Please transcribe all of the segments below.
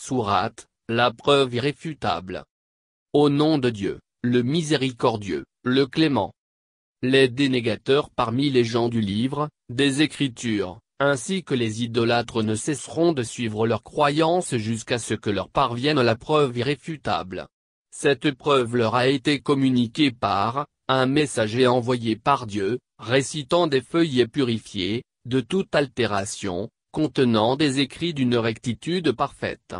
Sourate, la preuve irréfutable. Au nom de Dieu, le miséricordieux, le clément. Les dénégateurs parmi les gens du livre, des Écritures, ainsi que les idolâtres ne cesseront de suivre leurs croyances jusqu'à ce que leur parvienne la preuve irréfutable. Cette preuve leur a été communiquée par, un messager envoyé par Dieu, récitant des feuillets purifiés, de toute altération, contenant des écrits d'une rectitude parfaite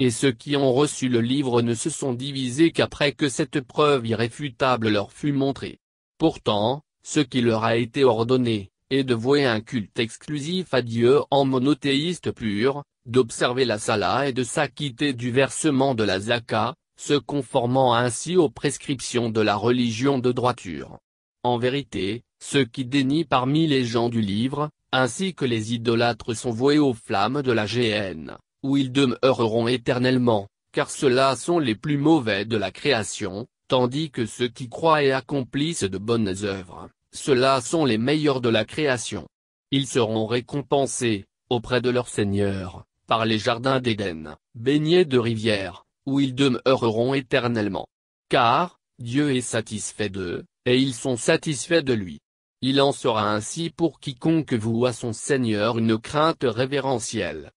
et ceux qui ont reçu le livre ne se sont divisés qu'après que cette preuve irréfutable leur fut montrée. Pourtant, ce qui leur a été ordonné, est de vouer un culte exclusif à Dieu en monothéiste pur, d'observer la Salah et de s'acquitter du versement de la Zaka, se conformant ainsi aux prescriptions de la religion de droiture. En vérité, ceux qui dénient parmi les gens du livre, ainsi que les idolâtres sont voués aux flammes de la géhenne où ils demeureront éternellement, car ceux-là sont les plus mauvais de la création, tandis que ceux qui croient et accomplissent de bonnes œuvres, ceux-là sont les meilleurs de la création. Ils seront récompensés, auprès de leur Seigneur, par les jardins d'Éden, baignés de rivières, où ils demeureront éternellement. Car, Dieu est satisfait d'eux, et ils sont satisfaits de lui. Il en sera ainsi pour quiconque voue à son Seigneur une crainte révérentielle.